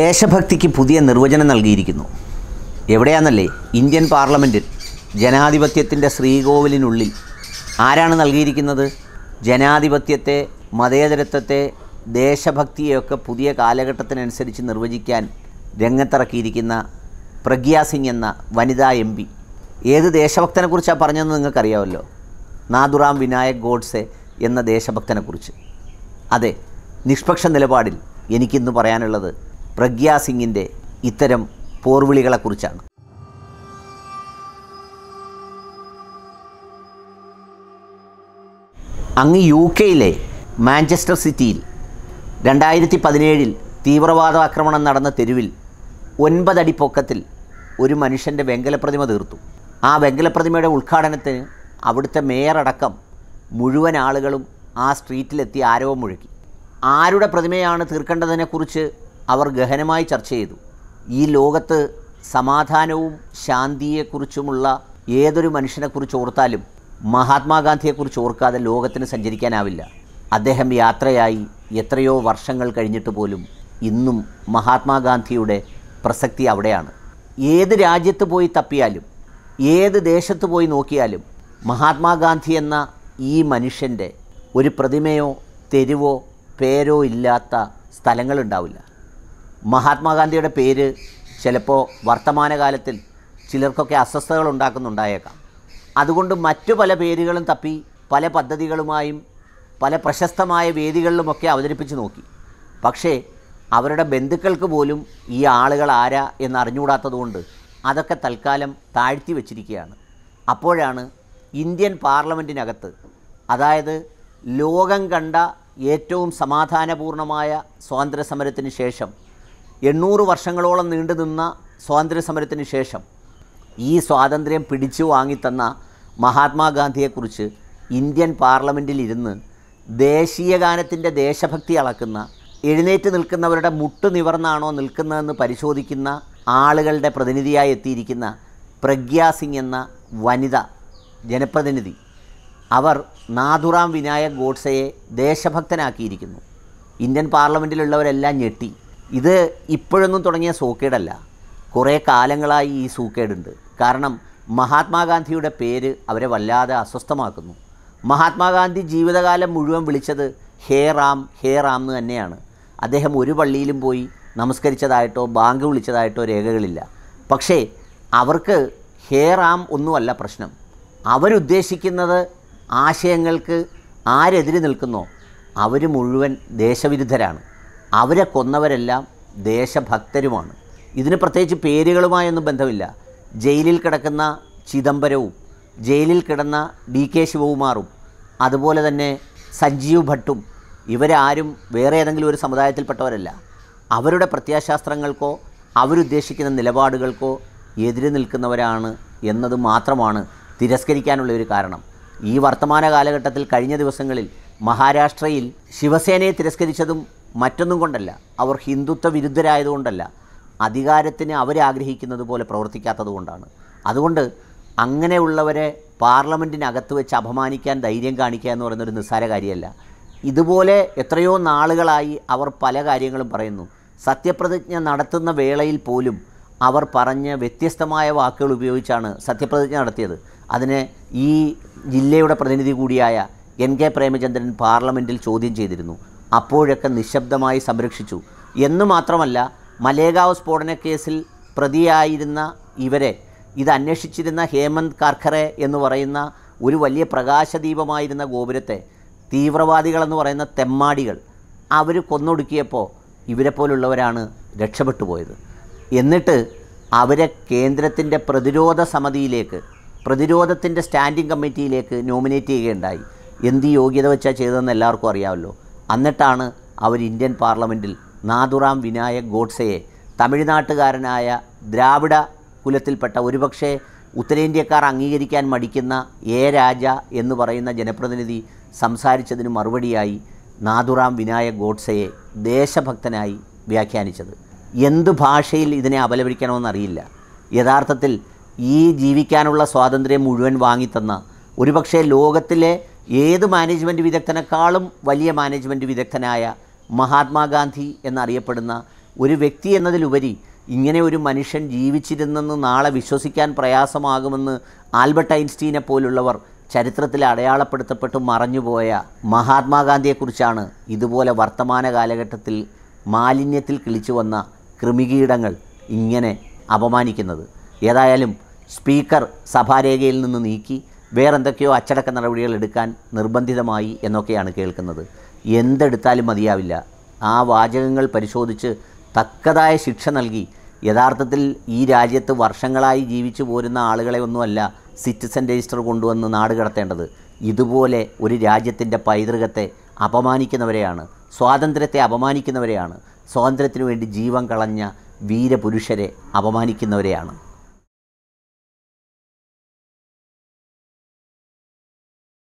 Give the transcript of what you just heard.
ദേശഭക്തിക്ക് പുതിയ നിർവചനം നൽകിയിരിക്കുന്നു എവിടെയാണെന്നല്ലേ ഇന്ത്യൻ പാർലമെൻറ്റിൽ ജനാധിപത്യത്തിൻ്റെ ശ്രീകോവിലിനുള്ളിൽ ആരാണ് നൽകിയിരിക്കുന്നത് ജനാധിപത്യത്തെ മതേതരത്വത്തെ ദേശഭക്തിയെയൊക്കെ പുതിയ കാലഘട്ടത്തിനനുസരിച്ച് നിർവചിക്കാൻ രംഗത്തിറക്കിയിരിക്കുന്ന പ്രഗ്യാ സിംഗ് എന്ന വനിതാ എം പി ഏത് ദേശഭക്തനെക്കുറിച്ചാണ് പറഞ്ഞതെന്ന് നിങ്ങൾക്കറിയാമല്ലോ നാദുറാം വിനായക് ഗോഡ്സെ എന്ന ദേശഭക്തനെക്കുറിച്ച് അതെ നിഷ്പക്ഷ നിലപാടിൽ എനിക്കിന്ന് പറയാനുള്ളത് പ്രഗ്യാ സിംഗിൻ്റെ ഇത്തരം പോർവിളികളെക്കുറിച്ചാണ് അങ്ങ് യു കെയിലെ മാഞ്ചസ്റ്റർ സിറ്റിയിൽ രണ്ടായിരത്തി പതിനേഴിൽ തീവ്രവാദ ആക്രമണം നടന്ന തെരുവിൽ ഒൻപതടി പൊക്കത്തിൽ ഒരു മനുഷ്യൻ്റെ വെങ്കലപ്രതിമ തീർത്തു ആ വെങ്കലപ്രതിമയുടെ ഉദ്ഘാടനത്തിന് അവിടുത്തെ മേയറടക്കം മുഴുവൻ ആളുകളും ആ സ്ട്രീറ്റിലെത്തി ആരവം മുഴക്കി ആരുടെ പ്രതിമയാണ് തീർക്കേണ്ടതിനെക്കുറിച്ച് അവർ ഗഹനമായി ചർച്ച ചെയ്തു ഈ ലോകത്ത് സമാധാനവും ശാന്തിയെക്കുറിച്ചുമുള്ള ഏതൊരു മനുഷ്യനെക്കുറിച്ച് ഓർത്താലും മഹാത്മാഗാന്ധിയെക്കുറിച്ച് ഓർക്കാതെ ലോകത്തിന് സഞ്ചരിക്കാനാവില്ല അദ്ദേഹം യാത്രയായി എത്രയോ വർഷങ്ങൾ കഴിഞ്ഞിട്ട് പോലും ഇന്നും മഹാത്മാഗാന്ധിയുടെ പ്രസക്തി അവിടെയാണ് ഏത് രാജ്യത്ത് പോയി തപ്പിയാലും ഏത് ദേശത്ത് പോയി നോക്കിയാലും മഹാത്മാഗാന്ധി എന്ന ഈ മനുഷ്യൻ്റെ ഒരു പ്രതിമയോ തെരുവോ പേരോ ഇല്ലാത്ത സ്ഥലങ്ങളുണ്ടാവില്ല മഹാത്മാഗാന്ധിയുടെ പേര് ചിലപ്പോൾ വർത്തമാനകാലത്തിൽ ചിലർക്കൊക്കെ അസ്വസ്ഥതകൾ ഉണ്ടാക്കുന്നുണ്ടായേക്കാം അതുകൊണ്ട് മറ്റു പല പേരുകളും തപ്പി പല പദ്ധതികളുമായും പല പ്രശസ്തമായ വേദികളിലുമൊക്കെ അവതരിപ്പിച്ച് നോക്കി പക്ഷേ അവരുടെ ബന്ധുക്കൾക്ക് പോലും ഈ ആളുകൾ ആരാ എന്ന് അതൊക്കെ തൽക്കാലം താഴ്ത്തി വച്ചിരിക്കുകയാണ് അപ്പോഴാണ് ഇന്ത്യൻ പാർലമെൻറ്റിനകത്ത് അതായത് ലോകം കണ്ട ഏറ്റവും സമാധാനപൂർണമായ സ്വാതന്ത്ര്യ സമരത്തിന് ശേഷം എണ്ണൂറ് വർഷങ്ങളോളം നീണ്ടു നിന്ന സ്വാതന്ത്ര്യ സമരത്തിന് ശേഷം ഈ സ്വാതന്ത്ര്യം പിടിച്ചു വാങ്ങിത്തന്ന മഹാത്മാഗാന്ധിയെക്കുറിച്ച് ഇന്ത്യൻ പാർലമെൻറ്റിൽ ഇരുന്ന് ദേശീയ ഗാനത്തിൻ്റെ ദേശഭക്തി അളക്കുന്ന എഴുന്നേറ്റ് നിൽക്കുന്നവരുടെ മുട്ട് നിവർന്നാണോ നിൽക്കുന്നതെന്ന് പരിശോധിക്കുന്ന ആളുകളുടെ പ്രതിനിധിയായി എത്തിയിരിക്കുന്ന പ്രഗ്യാ സിംഗ് എന്ന വനിത ജനപ്രതിനിധി അവർ നാഥുറാം വിനായക് ഗോഡ്സയെ ദേശഭക്തനാക്കിയിരിക്കുന്നു ഇന്ത്യൻ പാർലമെൻറ്റിലുള്ളവരെല്ലാം ഞെട്ടി ഇത് ഇപ്പോഴൊന്നും തുടങ്ങിയ സൂക്കേടല്ല കുറേ കാലങ്ങളായി ഈ സൂക്കേടുണ്ട് കാരണം മഹാത്മാഗാന്ധിയുടെ പേര് അവരെ വല്ലാതെ അസ്വസ്ഥമാക്കുന്നു മഹാത്മാഗാന്ധി ജീവിതകാലം മുഴുവൻ വിളിച്ചത് ഹേ റാം ഹേ റാം എന്ന് തന്നെയാണ് അദ്ദേഹം ഒരു പള്ളിയിലും പോയി നമസ്കരിച്ചതായിട്ടോ ബാങ്ക് വിളിച്ചതായിട്ടോ രേഖകളില്ല പക്ഷേ അവർക്ക് ഹേ റാം ഒന്നുമല്ല പ്രശ്നം അവരുദ്ദേശിക്കുന്നത് ആശയങ്ങൾക്ക് ആരെതിരെ നിൽക്കുന്നോ അവർ മുഴുവൻ ദേശവിരുദ്ധരാണ് അവരെ കൊന്നവരെല്ലാം ദേശഭക്തരുമാണ് ഇതിന് പ്രത്യേകിച്ച് പേരുകളുമായൊന്നും ബന്ധമില്ല ജയിലിൽ കിടക്കുന്ന ചിദംബരവും ജയിലിൽ കിടന്ന ഡി കെ ശിവകുമാറും അതുപോലെ തന്നെ സഞ്ജീവ് ഭട്ടും ഇവരാരും വേറെ ഏതെങ്കിലും ഒരു സമുദായത്തിൽപ്പെട്ടവരല്ല അവരുടെ പ്രത്യാശാസ്ത്രങ്ങൾക്കോ അവരുദ്ദേശിക്കുന്ന നിലപാടുകൾക്കോ എതിര് നിൽക്കുന്നവരാണ് എന്നത് മാത്രമാണ് തിരസ്കരിക്കാനുള്ള ഒരു കാരണം ഈ വർത്തമാന കാലഘട്ടത്തിൽ കഴിഞ്ഞ ദിവസങ്ങളിൽ മഹാരാഷ്ട്രയിൽ ശിവസേനയെ തിരസ്കരിച്ചതും മറ്റൊന്നും കൊണ്ടല്ല അവർ ഹിന്ദുത്വ വിരുദ്ധരായതുകൊണ്ടല്ല അധികാരത്തിന് അവരാഗ്രഹിക്കുന്നത് പോലെ പ്രവർത്തിക്കാത്തതുകൊണ്ടാണ് അതുകൊണ്ട് അങ്ങനെയുള്ളവരെ പാർലമെൻറ്റിനകത്ത് വെച്ച് അപമാനിക്കാൻ ധൈര്യം കാണിക്കുക എന്ന് പറയുന്നൊരു നിസ്സാര കാര്യമല്ല ഇതുപോലെ എത്രയോ നാളുകളായി അവർ പല കാര്യങ്ങളും പറയുന്നു സത്യപ്രതിജ്ഞ നടത്തുന്ന വേളയിൽ പോലും അവർ പറഞ്ഞ് വ്യത്യസ്തമായ വാക്കുകൾ ഉപയോഗിച്ചാണ് സത്യപ്രതിജ്ഞ നടത്തിയത് അതിനെ ഈ ജില്ലയുടെ പ്രതിനിധി കൂടിയായ എൻ കെ പ്രേമചന്ദ്രൻ പാർലമെൻറ്റിൽ ചോദ്യം ചെയ്തിരുന്നു അപ്പോഴൊക്കെ നിശബ്ദമായി സംരക്ഷിച്ചു എന്നു മാത്രമല്ല മലേഗാവ് കേസിൽ പ്രതിയായിരുന്ന ഇവരെ ഇത് അന്വേഷിച്ചിരുന്ന ഹേമന്ത് കാർഖറെ എന്ന് പറയുന്ന ഒരു വലിയ പ്രകാശദീപമായിരുന്ന ഗോപുരത്തെ തീവ്രവാദികളെന്ന് പറയുന്ന തെമ്മാടികൾ അവർ കൊന്നൊടുക്കിയപ്പോൾ ഇവരെ പോലുള്ളവരാണ് രക്ഷപ്പെട്ടു പോയത് എന്നിട്ട് അവരെ കേന്ദ്രത്തിൻ്റെ പ്രതിരോധ സമിതിയിലേക്ക് പ്രതിരോധത്തിൻ്റെ സ്റ്റാൻഡിംഗ് കമ്മിറ്റിയിലേക്ക് നോമിനേറ്റ് ചെയ്യുകയുണ്ടായി എന്ത് യോഗ്യത വെച്ചാൽ ചെയ്തതെന്ന് എല്ലാവർക്കും അറിയാമല്ലോ എന്നിട്ടാണ് അവർ ഇന്ത്യൻ പാർലമെൻറ്റിൽ നാദുറാം വിനായക് ഗോഡ്സയെ തമിഴ്നാട്ടുകാരനായ ദ്രാവിഡ കുലത്തിൽപ്പെട്ട ഒരുപക്ഷേ ഉത്തരേന്ത്യക്കാർ അംഗീകരിക്കാൻ മടിക്കുന്ന എ രാജ എന്ന് പറയുന്ന ജനപ്രതിനിധി സംസാരിച്ചതിന് മറുപടിയായി നാദുറാം വിനായക് ഗോഡ്സയെ ദേശഭക്തനായി വ്യാഖ്യാനിച്ചത് എന്ത് ഭാഷയിൽ ഇതിനെ അപലപിക്കണമെന്നറിയില്ല യഥാർത്ഥത്തിൽ ഈ ജീവിക്കാനുള്ള സ്വാതന്ത്ര്യം മുഴുവൻ വാങ്ങിത്തന്ന ഒരുപക്ഷെ ലോകത്തിലെ ഏത് മാനേജ്മെൻറ്റ് വിദഗ്ധനേക്കാളും വലിയ മാനേജ്മെൻറ്റ് വിദഗ്ധനായ മഹാത്മാഗാന്ധി എന്നറിയപ്പെടുന്ന ഒരു വ്യക്തി എന്നതിലുപരി ഇങ്ങനെ ഒരു മനുഷ്യൻ ജീവിച്ചിരുന്നെന്ന് നാളെ വിശ്വസിക്കാൻ പ്രയാസമാകുമെന്ന് ആൽബർട്ട് ഐൻസ്റ്റീനെ പോലുള്ളവർ ചരിത്രത്തിൽ അടയാളപ്പെടുത്തപ്പെട്ടു മറഞ്ഞുപോയ മഹാത്മാഗാന്ധിയെക്കുറിച്ചാണ് ഇതുപോലെ വർത്തമാന കാലഘട്ടത്തിൽ മാലിന്യത്തിൽ കിളിച്ചു വന്ന കൃമികീടങ്ങൾ ഇങ്ങനെ അപമാനിക്കുന്നത് ഏതായാലും സ്പീക്കർ സഭാരേഖയിൽ നിന്ന് നീക്കി വേറെന്തൊക്കെയോ അച്ചടക്ക നടപടികൾ എടുക്കാൻ നിർബന്ധിതമായി എന്നൊക്കെയാണ് കേൾക്കുന്നത് എന്തെടുത്താലും മതിയാവില്ല ആ വാചകങ്ങൾ പരിശോധിച്ച് തക്കതായ ശിക്ഷ നൽകി യഥാർത്ഥത്തിൽ ഈ രാജ്യത്ത് വർഷങ്ങളായി ജീവിച്ചു പോരുന്ന ആളുകളെ ഒന്നുമല്ല സിറ്റിസൺ രജിസ്റ്റർ കൊണ്ടുവന്ന് നാട് കടത്തേണ്ടത് ഇതുപോലെ ഒരു രാജ്യത്തിൻ്റെ പൈതൃകത്തെ അപമാനിക്കുന്നവരെയാണ് സ്വാതന്ത്ര്യത്തെ അപമാനിക്കുന്നവരെയാണ് സ്വാതന്ത്ര്യത്തിനു വേണ്ടി ജീവൻ കളഞ്ഞ വീരപുരുഷരെ അപമാനിക്കുന്നവരെയാണ്